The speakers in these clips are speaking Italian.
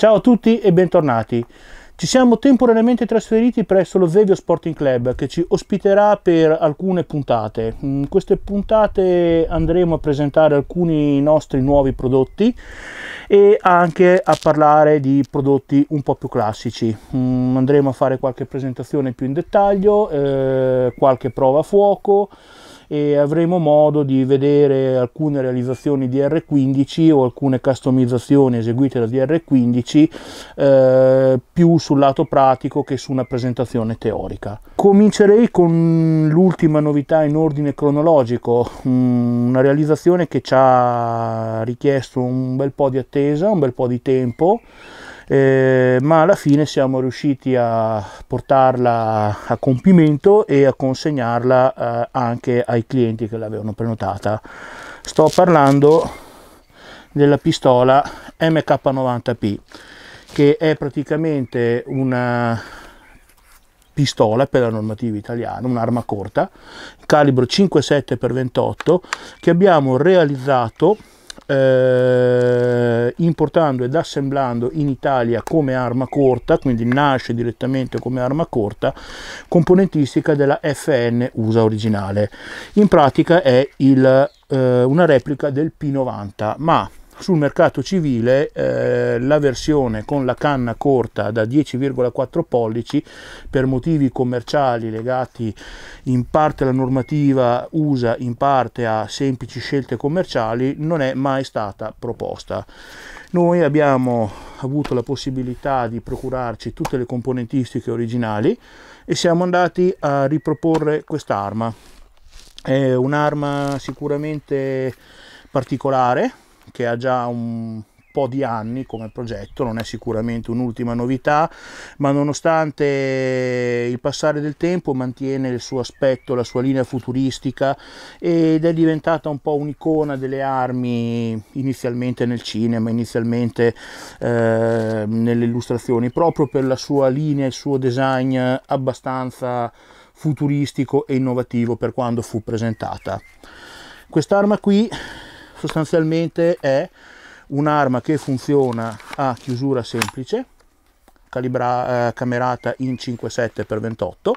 Ciao a tutti e bentornati. Ci siamo temporaneamente trasferiti presso lo Vevio Sporting Club che ci ospiterà per alcune puntate. In mm, queste puntate andremo a presentare alcuni nostri nuovi prodotti e anche a parlare di prodotti un po' più classici. Mm, andremo a fare qualche presentazione più in dettaglio, eh, qualche prova a fuoco e avremo modo di vedere alcune realizzazioni di R15 o alcune customizzazioni eseguite da DR15 eh, più sul lato pratico che su una presentazione teorica. Comincerei con l'ultima novità in ordine cronologico, mm, una realizzazione che ci ha richiesto un bel po' di attesa, un bel po' di tempo eh, ma alla fine siamo riusciti a portarla a compimento e a consegnarla eh, anche ai clienti che l'avevano prenotata. Sto parlando della pistola MK90P che è praticamente una pistola per la normativa italiana, un'arma corta, calibro 5,7x28 che abbiamo realizzato eh, importando ed assemblando in Italia come arma corta, quindi nasce direttamente come arma corta, componentistica della FN USA originale. In pratica è il, eh, una replica del P90, ma sul mercato civile eh, la versione con la canna corta da 10,4 pollici per motivi commerciali legati in parte alla normativa USA, in parte a semplici scelte commerciali, non è mai stata proposta. Noi abbiamo avuto la possibilità di procurarci tutte le componentistiche originali e siamo andati a riproporre quest'arma. È un'arma sicuramente particolare che ha già un po' di anni come progetto, non è sicuramente un'ultima novità, ma nonostante il passare del tempo mantiene il suo aspetto, la sua linea futuristica ed è diventata un po' un'icona delle armi inizialmente nel cinema, inizialmente eh, nelle illustrazioni, proprio per la sua linea e il suo design abbastanza futuristico e innovativo per quando fu presentata. Quest'arma qui sostanzialmente è un'arma che funziona a chiusura semplice calibra, eh, camerata in 5,7x28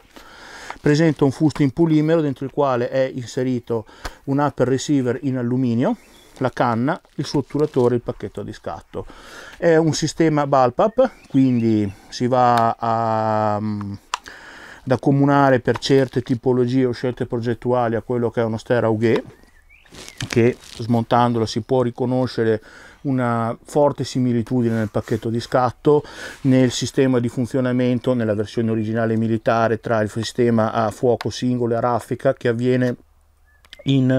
presenta un fusto in polimero dentro il quale è inserito un upper receiver in alluminio la canna, il suo otturatore, il pacchetto di scatto È un sistema BALPAP, quindi si va a, um, ad accomunare per certe tipologie o scelte progettuali a quello che è uno Stera UG, che smontandola si può riconoscere una forte similitudine nel pacchetto di scatto, nel sistema di funzionamento nella versione originale militare tra il sistema a fuoco singolo e a raffica che avviene in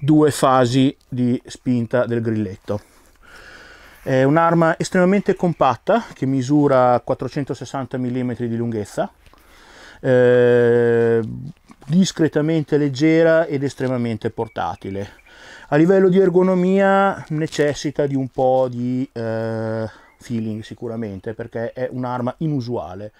due fasi di spinta del grilletto. È un'arma estremamente compatta che misura 460 mm di lunghezza, eh, discretamente leggera ed estremamente portatile a livello di ergonomia necessita di un po' di eh, feeling sicuramente perché è un'arma inusuale.